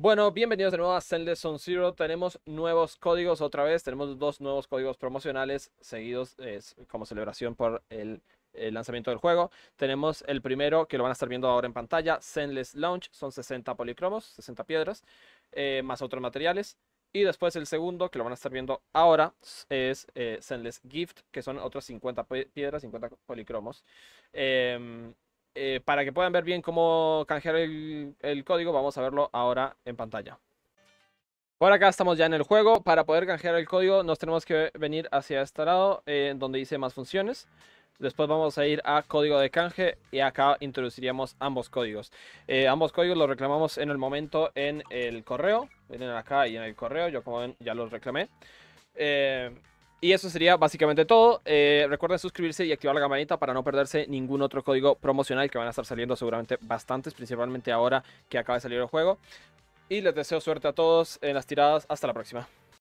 Bueno, bienvenidos de nuevo a Sendless on Zero. Tenemos nuevos códigos otra vez. Tenemos dos nuevos códigos promocionales seguidos como celebración por el, lanzamiento del juego. Tenemos el primero que lo van a estar viendo ahora en pantalla, Sendless Launch. Son 60 policromos, 60 piedras, eh, más otros materiales. Y después el segundo, que lo van a estar viendo ahora, es eh, Sendless Gift, que son otras 50 piedras, 50 policromos. Em, eh, para que puedan ver bien cómo canjear el, código, vamos a verlo ahora en pantalla. Por acá estamos ya en el juego. Para poder canjear el código nos tenemos que venir hacia este lado eh, donde dice más funciones. Después vamos a ir a código de canje y acá introduciríamos ambos códigos. Eh, ambos códigos los reclamamos en el momento en el correo. Vienen acá y en el correo, yo como ven ya los reclamé. Y eso sería básicamente todo. Eh, recuerden suscribirse y activar la campanita para no perderse ningún otro código promocional que van a estar saliendo seguramente bastantes, principalmente ahora que acaba de salir el juego. Y les deseo suerte a todos en las tiradas. Hasta la próxima.